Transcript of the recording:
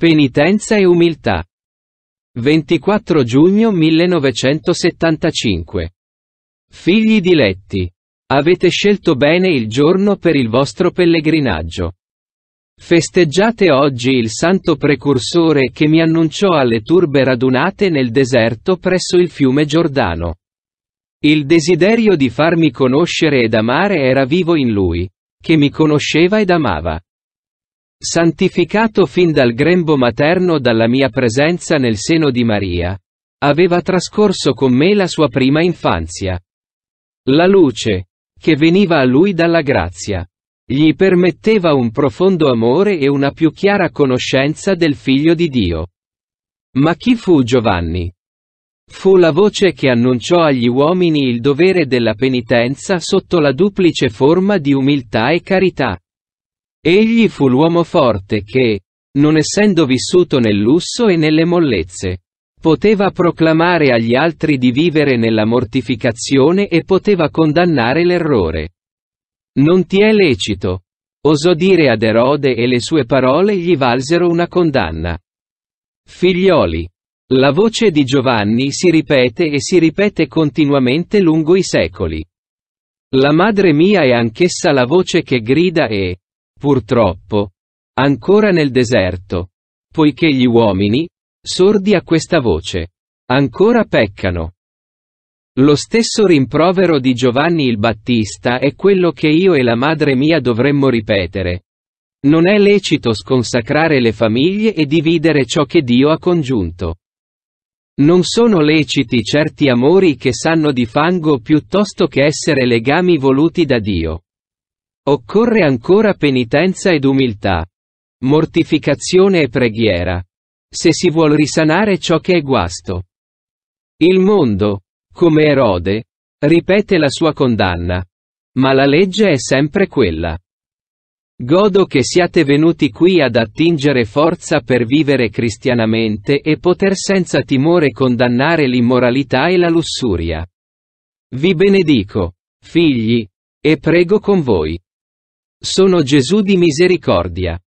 Penitenza e umiltà. 24 giugno 1975. Figli diletti. Avete scelto bene il giorno per il vostro pellegrinaggio. Festeggiate oggi il santo precursore che mi annunciò alle turbe radunate nel deserto presso il fiume Giordano. Il desiderio di farmi conoscere ed amare era vivo in lui, che mi conosceva ed amava santificato fin dal grembo materno dalla mia presenza nel seno di Maria, aveva trascorso con me la sua prima infanzia. La luce, che veniva a lui dalla grazia, gli permetteva un profondo amore e una più chiara conoscenza del Figlio di Dio. Ma chi fu Giovanni? Fu la voce che annunciò agli uomini il dovere della penitenza sotto la duplice forma di umiltà e carità. Egli fu l'uomo forte che, non essendo vissuto nel lusso e nelle mollezze, poteva proclamare agli altri di vivere nella mortificazione e poteva condannare l'errore. Non ti è lecito. Osò dire ad Erode e le sue parole gli valsero una condanna. Figlioli. La voce di Giovanni si ripete e si ripete continuamente lungo i secoli. La madre mia è anch'essa la voce che grida e, purtroppo, ancora nel deserto, poiché gli uomini, sordi a questa voce, ancora peccano. Lo stesso rimprovero di Giovanni il Battista è quello che io e la madre mia dovremmo ripetere. Non è lecito sconsacrare le famiglie e dividere ciò che Dio ha congiunto. Non sono leciti certi amori che sanno di fango piuttosto che essere legami voluti da Dio. Occorre ancora penitenza ed umiltà. Mortificazione e preghiera. Se si vuol risanare ciò che è guasto. Il mondo, come Erode, ripete la sua condanna. Ma la legge è sempre quella. Godo che siate venuti qui ad attingere forza per vivere cristianamente e poter senza timore condannare l'immoralità e la lussuria. Vi benedico, figli, e prego con voi. Sono Gesù di misericordia.